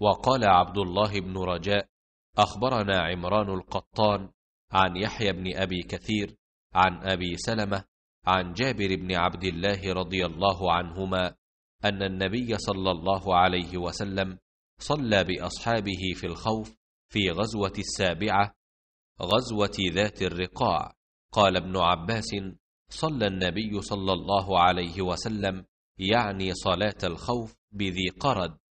وقال عبد الله بن رجاء أخبرنا عمران القطان عن يحيى بن أبي كثير عن أبي سلمة عن جابر بن عبد الله رضي الله عنهما أن النبي صلى الله عليه وسلم صلى بأصحابه في الخوف في غزوة السابعة غزوة ذات الرقاع قال ابن عباس صلى النبي صلى الله عليه وسلم يعني صلاة الخوف بذي قرد